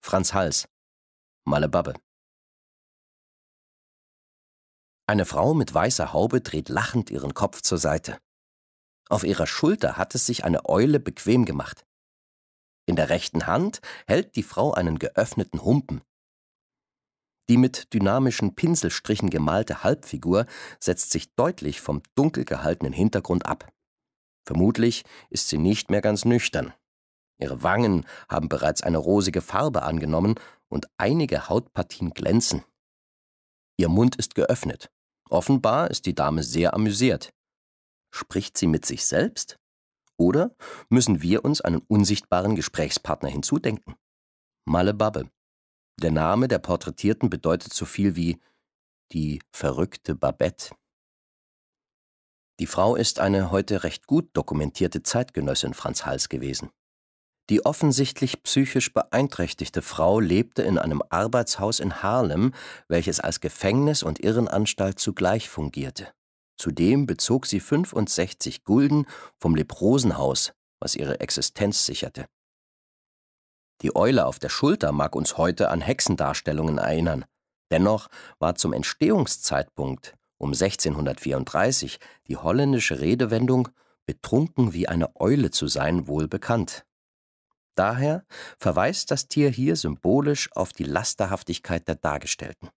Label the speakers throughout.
Speaker 1: Franz Hals, Malebabbe. Eine Frau mit weißer Haube dreht lachend ihren Kopf zur Seite.
Speaker 2: Auf ihrer Schulter hat es sich eine Eule bequem gemacht. In der rechten Hand hält die Frau einen geöffneten Humpen. Die mit dynamischen Pinselstrichen gemalte Halbfigur setzt sich deutlich vom dunkel gehaltenen Hintergrund ab. Vermutlich ist sie nicht mehr ganz nüchtern. Ihre Wangen haben bereits eine rosige Farbe angenommen und einige Hautpartien glänzen. Ihr Mund ist geöffnet. Offenbar ist die Dame sehr amüsiert. Spricht sie mit sich selbst? Oder müssen wir uns einen unsichtbaren Gesprächspartner hinzudenken? Malebabbe. Der Name der Porträtierten bedeutet so viel wie die verrückte Babette. Die Frau ist eine heute recht gut dokumentierte Zeitgenössin Franz Hals gewesen. Die offensichtlich psychisch beeinträchtigte Frau lebte in einem Arbeitshaus in Harlem, welches als Gefängnis und Irrenanstalt zugleich fungierte. Zudem bezog sie 65 Gulden vom Leprosenhaus, was ihre Existenz sicherte. Die Eule auf der Schulter mag uns heute an Hexendarstellungen erinnern. Dennoch war zum Entstehungszeitpunkt um 1634 die holländische Redewendung betrunken wie eine Eule zu sein wohl bekannt. Daher verweist das Tier hier symbolisch auf die Lasterhaftigkeit der Dargestellten.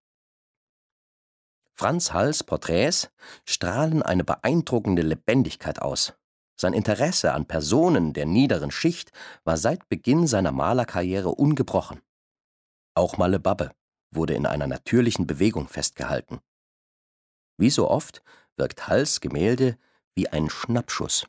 Speaker 2: Franz Halls Porträts strahlen eine beeindruckende Lebendigkeit aus. Sein Interesse an Personen der niederen Schicht war seit Beginn seiner Malerkarriere ungebrochen. Auch Malle wurde in einer natürlichen Bewegung
Speaker 1: festgehalten. Wie so oft wirkt Halls Gemälde wie ein Schnappschuss.